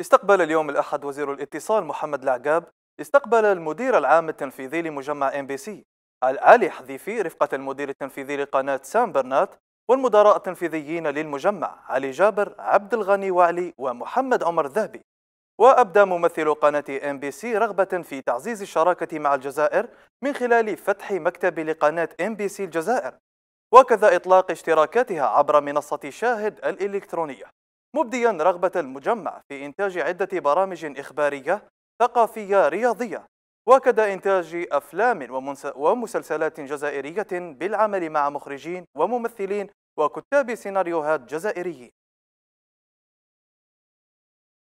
استقبل اليوم الأحد وزير الاتصال محمد العقاب استقبل المدير العام التنفيذي لمجمع ام بي سي علي حذيفي رفقة المدير التنفيذي لقناة سان برنات والمدراء التنفيذيين للمجمع علي جابر عبد الغني وعلي ومحمد عمر الذهبي وأبدى ممثل قناة ام بي سي رغبة في تعزيز الشراكة مع الجزائر من خلال فتح مكتب لقناة ام بي سي الجزائر وكذا إطلاق اشتراكاتها عبر منصة شاهد الإلكترونية مبديا رغبة المجمع في إنتاج عدة برامج إخبارية ثقافية رياضية وكد إنتاج أفلام ومسلسلات جزائرية بالعمل مع مخرجين وممثلين وكتاب سيناريوهات جزائريين